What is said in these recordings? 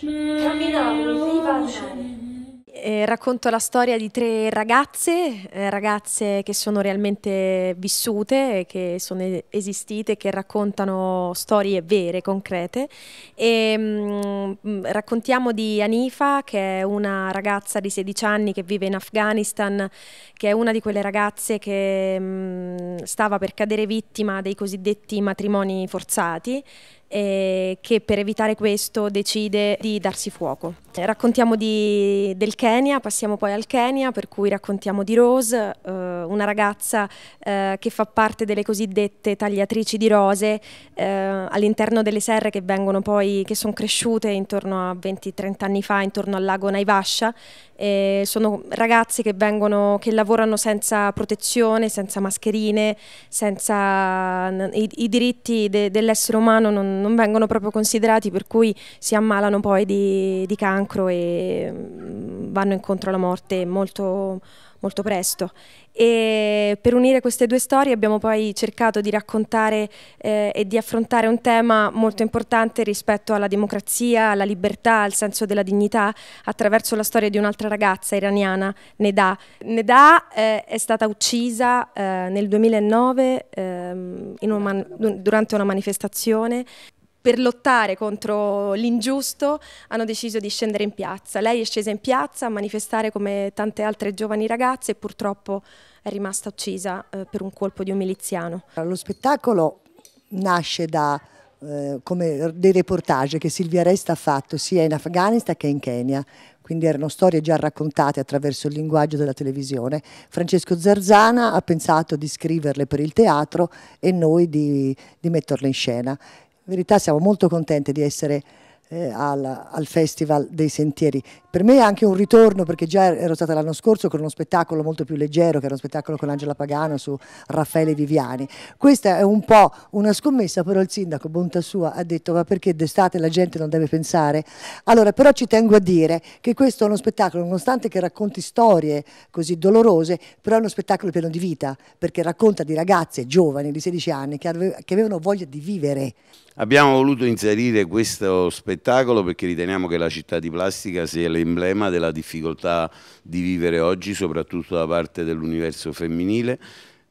Camminavano, Eh, racconto la storia di tre ragazze, eh, ragazze che sono realmente vissute, che sono esistite, che raccontano storie vere, concrete. E, mh, mm, mm, raccontiamo di Anifa, che è una ragazza di 16 anni che vive in Afghanistan, che è una di quelle ragazze che mh, mm, stava per cadere vittima dei cosiddetti matrimoni forzati e eh, che per evitare questo decide di darsi fuoco. Cioè, raccontiamo di, del Kenya, passiamo poi al Kenya, per cui raccontiamo di Rose, eh, una ragazza eh, che fa parte delle cosiddette tagliatrici di rose eh, all'interno delle serre che che sono cresciute intorno a 20-30 anni fa intorno al lago Naivasha, eh, sono ragazzi che, vengono, che lavorano senza protezione, senza mascherine, senza, i, i diritti de, dell'essere umano non, non, vengono proprio considerati, per cui si ammalano poi di, di cancro e mm, vanno incontro alla morte molto, molto presto. E per unire queste due storie abbiamo poi cercato di raccontare eh, e di affrontare un tema molto importante rispetto alla democrazia, alla libertà, al senso della dignità attraverso la storia di un'altra ragazza iraniana, Neda. Neda eh, è stata uccisa eh, nel 2009 ehm, una durante una manifestazione per lottare contro l'ingiusto hanno deciso di scendere in piazza. Lei è scesa in piazza a manifestare come tante altre giovani ragazze e purtroppo è rimasta uccisa eh, per un colpo di un miliziano. Lo spettacolo nasce da eh, come dei reportage che Silvia Resta ha fatto sia in Afghanistan che in Kenya, quindi erano storie già raccontate attraverso il linguaggio della televisione. Francesco Zarzana ha pensato di scriverle per il teatro e noi di, di metterle in scena verità siamo molto contenti di essere eh, al, al, Festival dei Sentieri. Per me è anche un ritorno perché già er-, ero stata l'anno scorso con uno spettacolo molto più leggero che era uno spettacolo con Angela Pagano su Raffaele Viviani. Questa è un po' una scommessa però il sindaco bontà sua ha detto ma perché d'estate la gente non deve pensare? Allora però ci tengo a dire che questo è uno spettacolo nonostante che racconti storie così dolorose però è uno spettacolo pieno di vita perché racconta di ragazze giovani di 16 anni che, avevano voglia di vivere. Abbiamo voluto inserire questo spettacolo spettacolo perché riteniamo che la città di plastica sia l'emblema della difficoltà di vivere oggi, soprattutto da parte dell'universo femminile.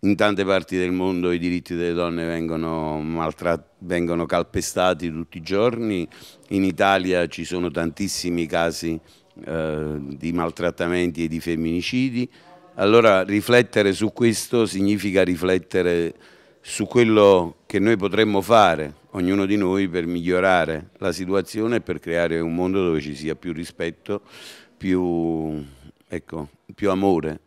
In tante parti del mondo i diritti delle donne vengono, vengono calpestati tutti i giorni, in Italia ci sono tantissimi casi eh, di maltrattamenti e di femminicidi, allora riflettere su questo significa riflettere su quello che noi potremmo fare ognuno di noi per migliorare la situazione e per creare un mondo dove ci sia più rispetto, più, ecco, più amore.